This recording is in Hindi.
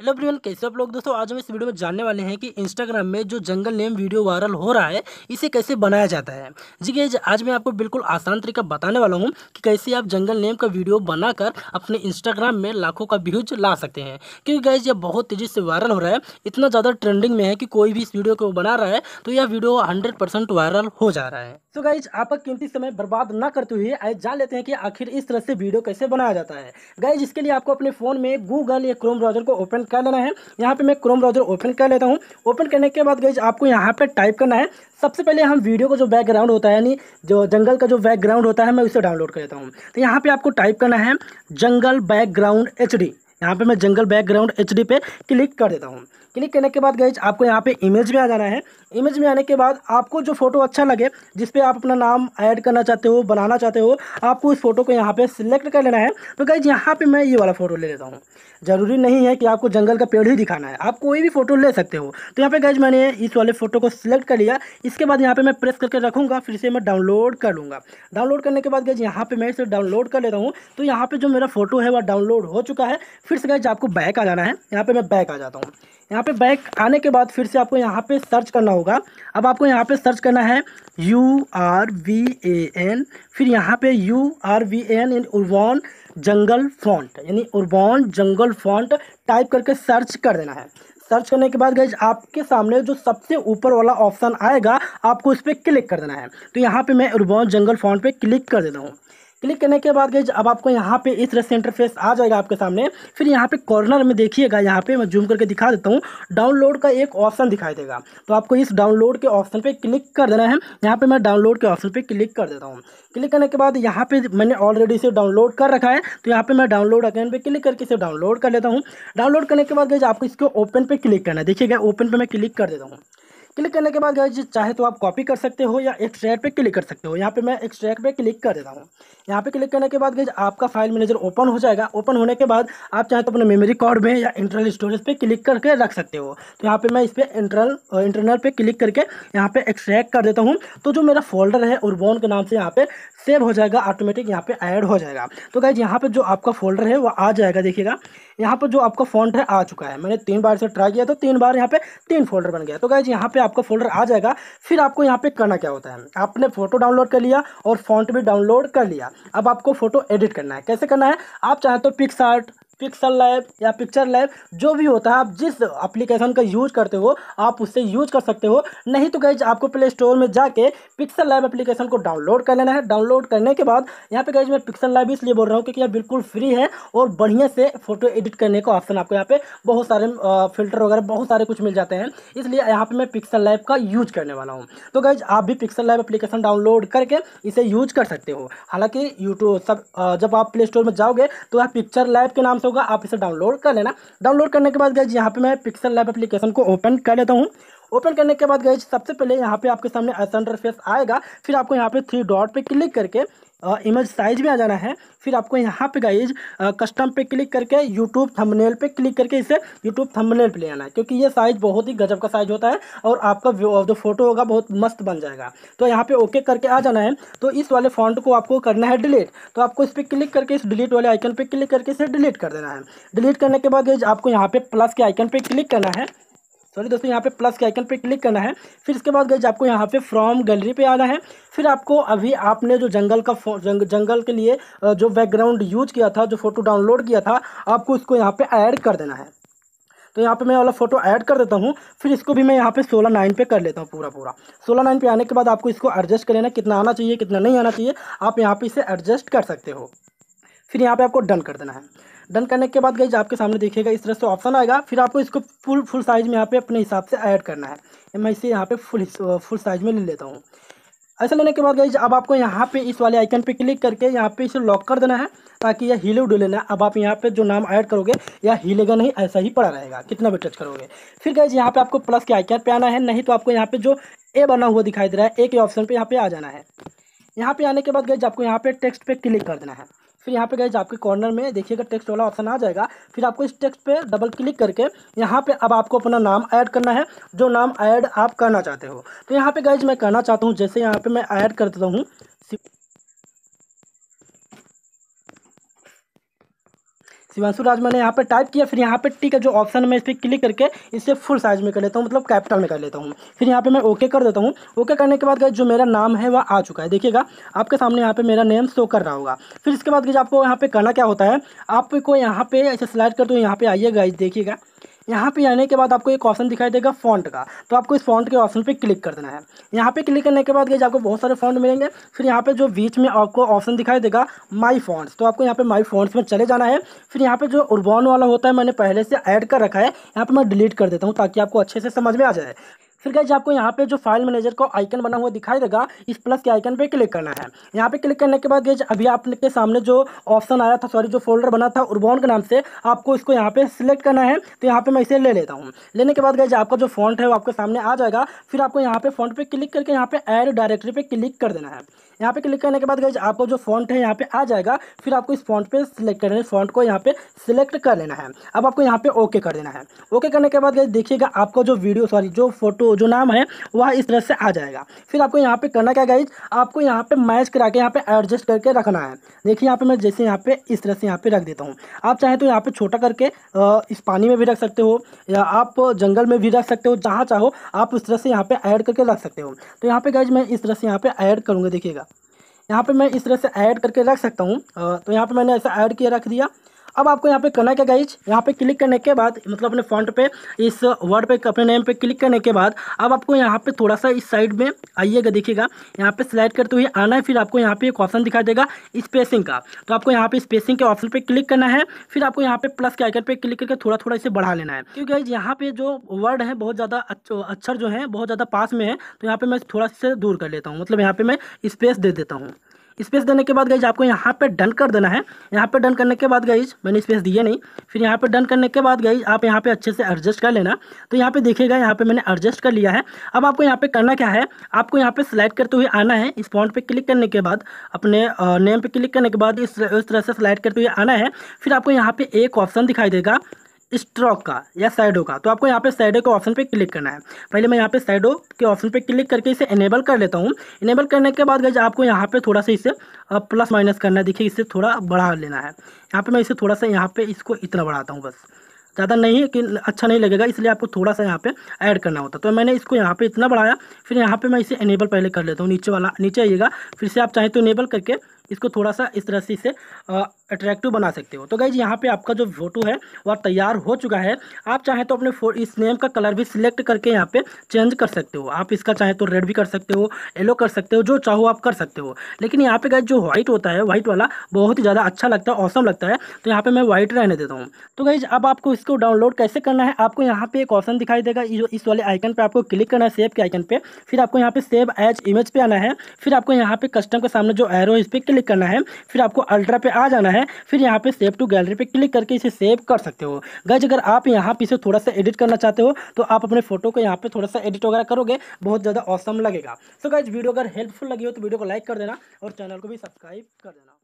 हेलो एवरीवन कैसे आप लोग दोस्तों आज हम इस वीडियो में जानने वाले हैं कि इंस्टाग्राम में जो जंगल नेम वीडियो वायरल हो रहा है इसे कैसे बनाया जाता है जी गैज आज मैं आपको बिल्कुल आसान तरीका बताने वाला हूं कि कैसे आप जंगल नेम का वीडियो बनाकर अपने इंस्टाग्राम में लाखों का व्यूज ला सकते हैं क्योंकि गैज ये बहुत तेज़ी से वायरल हो रहा है इतना ज़्यादा ट्रेंडिंग में है कि कोई भी इस वीडियो को बना रहा है तो यह वीडियो हंड्रेड वायरल हो जा रहा है तो गाइज आपका कीमती समय बर्बाद ना करते हुए आज जान लेते हैं कि आखिर इस तरह से वीडियो कैसे बनाया जाता है गाइज इसके लिए आपको अपने फ़ोन में गूगल या क्रोम ब्राउजर को ओपन कर लेना है यहाँ पे मैं क्रोम ब्राउजर ओपन कर लेता हूँ ओपन करने के बाद गई आपको यहाँ पे टाइप करना है सबसे पहले हम वीडियो का जो बैकग्राउंड होता है यानी जो जंगल का जो बैकग्राउंड होता है मैं उसे डाउनलोड कर लेता हूँ तो यहाँ पर आपको टाइप करना है जंगल बैकग्राउंड एच यहाँ पे मैं जंगल बैकग्राउंड एच पे क्लिक कर देता हूँ क्लिक करने के बाद गई आपको यहाँ पे इमेज में आ जाना है इमेज में आने के बाद आपको जो फ़ोटो अच्छा लगे जिस पे आप अपना नाम ऐड करना चाहते हो बनाना चाहते हो आपको उस फोटो को यहाँ पे सिलेक्ट कर लेना है तो गई यहाँ पे मैं ये वाला फ़ोटो ले लेता हूँ ज़रूरी नहीं है कि आपको जंगल का पेड़ ही दिखाना है आप कोई भी फ़ोटो ले सकते हो तो यहाँ पे गई मैंने इस वाले फ़ोटो को सिलेक्ट कर लिया इसके बाद यहाँ पे मैं प्रेस करके रखूँगा फिर से मैं डाउनलोड कर लूँगा डाउनलोड करने के बाद गई यहाँ पर मैं इसे डाउनलोड कर लेता हूँ तो यहाँ पर जो मेरा फ़ोटो है वह डाउनलोड हो चुका है फिर से गए आपको बैक आ जाना है यहाँ पे मैं बैक आ जाता हूँ यहाँ पे बैक आने के बाद फिर से आपको यहाँ पे सर्च करना होगा अब आपको यहाँ पे सर्च करना है U R V A N फिर यहाँ पे U R V A N in urban jungle font यानी उर्वान जंगल फॉन्ट टाइप करके सर्च कर देना है सर्च करने के बाद गैज आपके सामने जो सबसे ऊपर वाला ऑप्शन आएगा आपको उस पर क्लिक कर देना है तो यहाँ पे मैं उर्बॉन जंगल फॉन्ट पे क्लिक कर देता हूँ क्लिक करने के बाद गई अब आपको यहाँ पे इस तरह से इंटरफेस आ जाएगा आपके सामने फिर यहाँ पे कॉर्नर में देखिएगा यहाँ पे मैं जूम करके दिखा देता हूँ डाउनलोड का एक ऑप्शन दिखाई देगा तो आपको इस डाउनलोड के ऑप्शन पर क्लिक कर देना है यहाँ पे मैं डाउनलोड के ऑप्शन पर क्लिक कर देता हूँ क्लिक करने के बाद यहाँ पे मैंने ऑलरेडी इसे डाउनलोड कर रखा है तो यहाँ पे मैं डाउनलोड अकाउंट पे क्लिक करके इसे डाउनलोड कर लेता हूँ डाउनलोड करने के बाद गई आपको इसको ओपन पे क्लिक करना है देखिएगा ओपन पे मैं क्लिक कर देता हूँ क्लिक करने के बाद गाइज चाहे तो आप कॉपी कर सकते हो या एक्सट्रैक्ट पे क्लिक कर सकते हो यहाँ पे मैं एक्सट्रैक्ट पे क्लिक कर देता हूँ यहाँ पे क्लिक करने के बाद गाइज आपका फाइल मैनेजर ओपन हो जाएगा ओपन होने के बाद आप चाहे तो अपने मेमोरी कार्ड में या इंटरनल स्टोरेज पर क्लिक करके रख सकते हो तो यहाँ पर मैं इस पर इंटरनल इंटरनल पर क्लिक करके यहाँ पर एक्सट्रैक्ट कर देता हूँ तो जो मेरा फोल्डर है उर्बोन के नाम से यहाँ पर सेव हो जाएगा ऑटोमेटिक यहाँ पर ऐड हो जाएगा तो गाइज यहाँ पर जो आपका फोल्डर है वो आ जाएगा देखिएगा यहाँ पर जो आपका फॉन्ट है आ चुका है मैंने तीन बार से ट्राई किया तो तीन बार यहाँ पे तीन फोल्डर बन गया तो गाइज यहाँ पे आपका फोल्डर आ जाएगा फिर आपको यहाँ पे करना क्या होता है आपने फोटो डाउनलोड कर लिया और फॉन्ट भी डाउनलोड कर लिया अब आपको फोटो एडिट करना है कैसे करना है आप चाहें तो पिक्सार्ट पिक्सल लैब या पिक्चर लैब जो भी होता है आप जिस एप्लीकेशन का यूज करते हो आप उससे यूज कर सकते हो नहीं तो गैज आपको प्ले स्टोर में जाके पिक्सल लैब एप्लीकेशन को डाउनलोड कर लेना है डाउनलोड करने के बाद यहाँ पे गैज मैं पिक्सल लैब इसलिए बोल रहा हूँ क्योंकि यह बिल्कुल फ्री है और बढ़िया से फोटो एडिट करने का ऑप्शन आपको यहाँ पे बहुत सारे फिल्टर वगैरह बहुत सारे कुछ मिल जाते हैं इसलिए यहाँ पर मैं पिक्सल लैब का यूज करने वाला हूँ तो गैज आप भी पिक्सल लैब एप्लीकेशन डाउनलोड करके इसे यूज कर सकते हो हालांकि यूट्यूब सब जब आप प्ले स्टोर में जाओगे तो यह पिक्चर लैब के नाम से होगा आप इसे डाउनलोड कर लेना डाउनलोड करने के बाद गैज यहाँ पे मैं पिक्सल लैब एप्लीकेशन को ओपन कर लेता हूँ ओपन करने के बाद गए सबसे पहले यहाँ पे आपके सामने ऐसा फेस आएगा फिर आपको यहाँ पे थ्री डॉट पे क्लिक करके इमेज साइज में आ जाना है फिर आपको यहाँ पे गाइज कस्टम पे क्लिक करके यूट्यूब थंबनेल पे क्लिक करके इसे यूट्यूब थंबनेल पे ले आना है क्योंकि ये साइज बहुत ही गजब का साइज होता है और आपका जो फोटो होगा बहुत मस्त बन जाएगा तो यहाँ पे ओके करके आ जाना है तो इस वाले फॉन्ट को आपको करना है डिलीट तो आपको इस पर क्लिक करके इस डिलीट वाले आइकन पर क्लिक करके इसे डिलीट कर देना है डिलीट करने के बाद गाइज आपको यहाँ पे प्लस के आइकन पर क्लिक करना है सॉरी दोस्तों यहाँ पे प्लस के आइकन पे क्लिक करना है फिर इसके बाद गई आपको यहाँ पे फ्रॉम गैलरी पे आना है फिर आपको अभी आपने जो जंगल का जंग, जंगल के लिए जो बैकग्राउंड यूज किया था जो फोटो डाउनलोड किया था आपको इसको यहाँ पे ऐड कर देना है तो यहाँ पे मैं वाला फोटो ऐड कर देता हूँ फिर इसको भी मैं यहाँ पे सोलह नाइन पे कर लेता हूँ पूरा पूरा सोलह नाइन पे आने के बाद आपको इसको एडजस्ट कर लेना कितना आना चाहिए कितना नहीं आना चाहिए आप यहाँ पे इसे एडजस्ट कर सकते हो फिर यहाँ पे आपको डन कर देना है डन करने के बाद गई आपके सामने देखिएगा इस तरह से ऑप्शन आएगा फिर आपको इसको फुल फुल साइज़ में यहाँ पे अपने हिसाब से ऐड करना है मैं इसे यहाँ पे फुल फुल साइज़ में ले लेता हूँ ऐसा लेने के बाद गई अब आपको यहाँ पे इस वाले आइकन पे क्लिक करके यहाँ पे इसे लॉक कर देना है ताकि यह हिले उडे लेना है अब आप यहाँ पे जो नाम ऐड करोगे यह हिलेगा नहीं ऐसा ही पड़ा रहेगा कितना भी टच करोगे फिर गई यहाँ पे आपको प्लस के आइकन पे आना है नहीं तो आपको यहाँ पे जो ए बना हुआ दिखाई दे रहा है ए के ऑप्शन पर यहाँ पे आ जाना है यहाँ पे आने के बाद गई आपको यहाँ पे टेक्स्ट पे क्लिक कर देना है फिर यहाँ पे गए आपके कॉर्नर में देखिएगा टेक्स्ट वाला ऑप्शन आ जाएगा फिर आपको इस टेक्स्ट पे डबल क्लिक करके यहाँ पे अब आपको अपना नाम ऐड करना है जो नाम ऐड आप करना चाहते हो तो यहाँ पे गए मैं करना चाहता हूँ जैसे यहाँ पे मैं ऐड कर देता हूँ शिवांशु राज मैंने यहाँ पर टाइप किया फिर यहाँ पर टी का जो ऑप्शन है मैं इस पर क्लिक करके इसे फुल साइज में कर लेता हूँ मतलब कैपिटल में कर लेता हूँ फिर यहाँ पर मैं ओके कर देता हूँ ओके करने के बाद जो मेरा नाम है वह आ चुका है देखिएगा आपके सामने यहाँ पर मेरा नेम शो कर रहा होगा फिर इसके बाद आपको यहाँ पर करना क्या होता है आपको यहाँ पे ऐसे स्लाइड कर दो यहाँ पे आइएगा देखिएगा यहाँ पे आने के बाद आपको एक ऑप्शन दिखाई देगा फॉन्ट का तो आपको इस फॉन्ट के ऑप्शन पे क्लिक कर देना है यहाँ पे क्लिक करने के बाद गई आपको बहुत सारे फॉन्ट मिलेंगे फिर यहाँ पे जो बीच में आपको ऑप्शन दिखाई देगा माई फॉन्ट्स तो आपको यहाँ पे माई फॉन्ट्स में चले जाना है फिर यहाँ पे जो उर्बॉन वाला होता है मैंने पहले से ऐड कर रखा है यहाँ पर मैं डिलीट कर देता हूँ ताकि आपको अच्छे से समझ में आ जाए फिर गाइज आपको यहाँ पे जो फाइल मैनेजर का आइकन बना हुआ दिखाई देगा इस प्लस के आइकन पे क्लिक करना है यहाँ पे क्लिक करने के बाद गेज अभी आपके सामने जो ऑप्शन आया था सॉरी जो फोल्डर बना था उर्बॉन के नाम से आपको इसको यहाँ पे सिलेक्ट करना है तो यहाँ पे मैं इसे ले लेता हूँ लेने के बाद गाइज आपका जो फॉन्ट है वो आपके सामने आ जाएगा फिर आपको यहाँ पे फॉन्ट पे क्लिक करके यहाँ पे एड डायरेक्टरी पे क्लिक कर देना है यहाँ पे क्लिक करने के बाद गाइज आपको जो फॉन्ट है यहाँ पे आ जाएगा फिर आपको इस फॉन्ट पे सिलेक्ट करना है फॉन्ट को यहाँ पे सिलेक्ट कर लेना है अब आपको यहाँ पे ओके कर देना है ओके करने के बाद गाइज देखिएगा आपका जो वीडियो सॉरी जो फोटो जो नाम है वह इस तरह से आ जाएगा फिर आपको यहाँ पे करना क्या गाइज आपको यहाँ पे मैच करा के यहाँ पे एडजस्ट करके रखना है देखिए यहाँ पे मैं जैसे यहाँ पे इस तरह से यहाँ पे रख देता हूँ आप चाहे तो यहाँ पे छोटा करके इस पानी में भी रख सकते हो या आप जंगल में भी रख सकते हो जहाँ चाहो आप उस तरह से यहाँ पे ऐड करके रख सकते हो तो यहाँ पे गाइज मैं इस तरह से यहाँ पे ऐड करूँगा देखिएगा यहाँ पे मैं इस तरह से ऐड करके रख सकता हूँ तो यहाँ पे मैंने ऐसा ऐड किया रख दिया अब आपको यहाँ पे करना क्या गाइज यहाँ पे क्लिक करने के बाद मतलब अपने फ्रंट पे इस वर्ड पे अपने नेम पे क्लिक करने के बाद अब आपको यहाँ पे थोड़ा सा इस साइड में आइएगा देखिएगा यहाँ पे सिलेक्ट करते हुए आना है फिर आपको यहाँ पे एक ऑप्शन दिखाई देगा स्पेसिंग का तो आपको यहाँ पे स्पेसिंग के ऑप्शन पर क्लिक करना है फिर आपको यहाँ पे प्लस के आइकन पर क्लिक करके थोड़ा थोड़ा इसे बढ़ा लेना है क्योंकि गाइज यहाँ पे जो वर्ड है बहुत ज़्यादा अक्षर जो है बहुत ज़्यादा पास में है तो यहाँ पर मैं थोड़ा से दूर कर लेता हूँ मतलब यहाँ पे मैं स्पेस दे देता हूँ स्पेस देने के बाद गई आपको यहाँ पे डन कर देना है यहाँ पे डन करने के बाद गई मैंने स्पेस दिए नहीं फिर यहाँ पे डन करने के बाद गई आप यहाँ पे अच्छे से एडजस्ट कर लेना तो यहाँ पे देखिएगा यहाँ पे मैंने एडजस्ट कर लिया है अब आपको यहाँ पे करना क्या है आपको यहाँ पे स्लाइड करते हुए आना है इस पॉइंट पर क्लिक करने के बाद अपने नेम पर क्लिक करने के बाद इस तरह से स्लाइड करते हुए आना है फिर आपको यहाँ पर एक ऑप्शन दिखाई देगा स्ट्रोक का या साइडो का तो आपको यहाँ पे साइडो के ऑप्शन पे क्लिक करना है पहले मैं यहाँ पे साइडो के ऑप्शन पे क्लिक करके इसे इनेबल कर लेता हूँ इनेबल करने के बाद गज आपको यहाँ पे थोड़ा सा इसे प्लस माइनस करना है देखिए इसे थोड़ा बढ़ा लेना है यहाँ पे मैं इसे थोड़ा सा यहाँ पे इसको इतना बढ़ाता हूँ बस ज़्यादा नहीं कि अच्छा नहीं लगेगा इसलिए आपको थोड़ा सा यहाँ पे ऐड करना होता तो मैंने इसको यहाँ पे इतना बढ़ाया फिर यहाँ पे मैं इसे इनेबल पहले कर लेता हूँ नीचे वाला नीचे आइएगा फिर से आप चाहें तो इनेबल करके इसको थोड़ा सा इस तरह से इसे अट्रैक्टिव बना सकते हो तो गाइज यहाँ पे आपका जो फोटो है वह तैयार हो चुका है आप चाहें तो अपने इस नेम का कलर भी सिलेक्ट करके यहाँ पे चेंज कर सकते हो आप इसका चाहे तो रेड भी कर सकते हो येलो कर सकते हो जो चाहो आप कर सकते हो लेकिन यहाँ पे गाइज जो व्हाइट होता है व्हाइट वाला बहुत ही ज़्यादा अच्छा लगता है औसम लगता है तो यहाँ पर मैं व्हाइट रहने देता हूँ तो गाइज अब आपको इसको डाउनलोड कैसे करना है आपको यहाँ पे एक ऑप्शन दिखाई देगा इस वाले आइकन पर आपको क्लिक करना है सेव के आइकन पर फिर आपको यहाँ पे सेव एज इमेज पर आना है फिर आपको यहाँ पे कस्टम के सामने जो एरो इस पर क्लिक क्लिक करना है फिर आपको अल्ट्रा पे आ जाना है फिर यहाँ पे सेव टू गैलरी पे क्लिक करके इसे सेव कर सकते हो गज अगर आप यहाँ पे इसे थोड़ा सा एडिट करना चाहते हो तो आप अपने फोटो को यहाँ पे थोड़ा सा एडिट वगैरह करोगे बहुत ज़्यादा औसम लगेगा सो गज वीडियो अगर हेल्पफुल लगी हो तो वीडियो को लाइक कर देना और चैनल को भी सब्सक्राइब कर देना